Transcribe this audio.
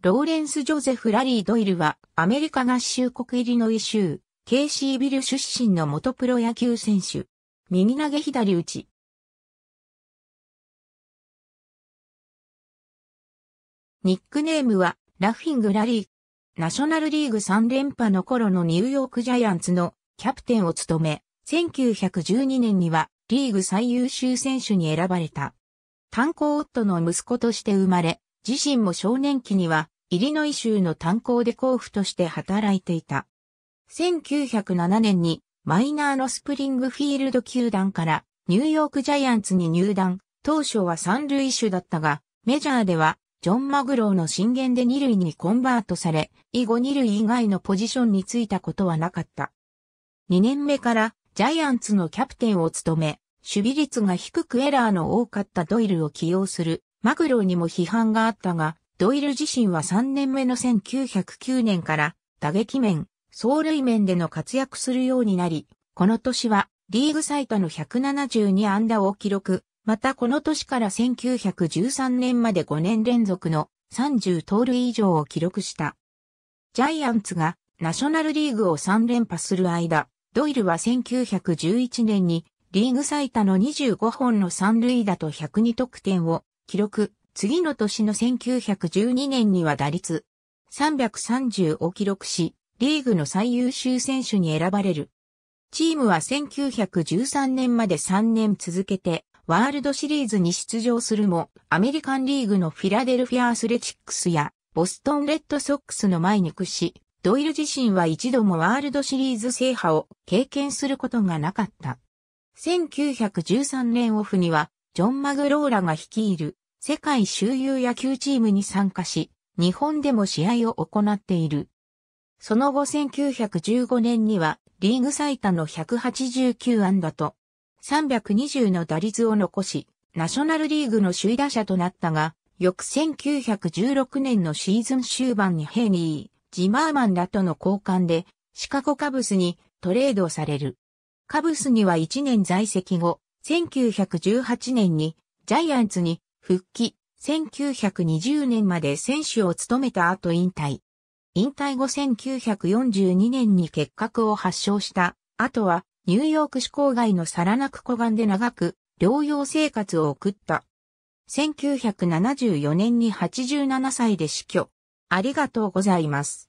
ローレンス・ジョゼフ・ラリー・ドイルは、アメリカ合衆国イリノイ州、ケイシービル出身の元プロ野球選手。右投げ左打ち。ニックネームは、ラフィング・ラリー。ナショナルリーグ3連覇の頃のニューヨークジャイアンツのキャプテンを務め、1912年にはリーグ最優秀選手に選ばれた。炭鉱夫の息子として生まれ、自身も少年期には、イリノイ州の炭鉱で交付として働いていた。1907年にマイナーのスプリングフィールド球団からニューヨークジャイアンツに入団、当初は三塁手だったが、メジャーではジョン・マグローの進言で二塁にコンバートされ、以後二塁以外のポジションについたことはなかった。2年目からジャイアンツのキャプテンを務め、守備率が低くエラーの多かったドイルを起用するマクローにも批判があったが、ドイル自身は3年目の1909年から打撃面、走塁面での活躍するようになり、この年はリーグ最多の172安打を記録、またこの年から1913年まで5年連続の30盗塁以上を記録した。ジャイアンツがナショナルリーグを3連覇する間、ドイルは1911年にリーグ最多の25本の三塁打と102得点を記録、次の年の1912年には打率330を記録し、リーグの最優秀選手に選ばれる。チームは1913年まで3年続けて、ワールドシリーズに出場するも、アメリカンリーグのフィラデルフィアアスレチックスや、ボストンレッドソックスの前に屈し、ドイル自身は一度もワールドシリーズ制覇を経験することがなかった。1913年オフにはジョン・マグローラが率いる世界周遊野球チームに参加し、日本でも試合を行っている。その後1915年にはリーグ最多の189安打と320の打率を残し、ナショナルリーグの首位打者となったが、翌1916年のシーズン終盤にヘイニー、ジマーマンらとの交換でシカゴカブスにトレードされる。カブスには1年在籍後、1918年にジャイアンツに復帰、1920年まで選手を務めた後引退。引退後1942年に結核を発症した後はニューヨーク市郊外のサラナク湖岸で長く療養生活を送った。1974年に87歳で死去。ありがとうございます。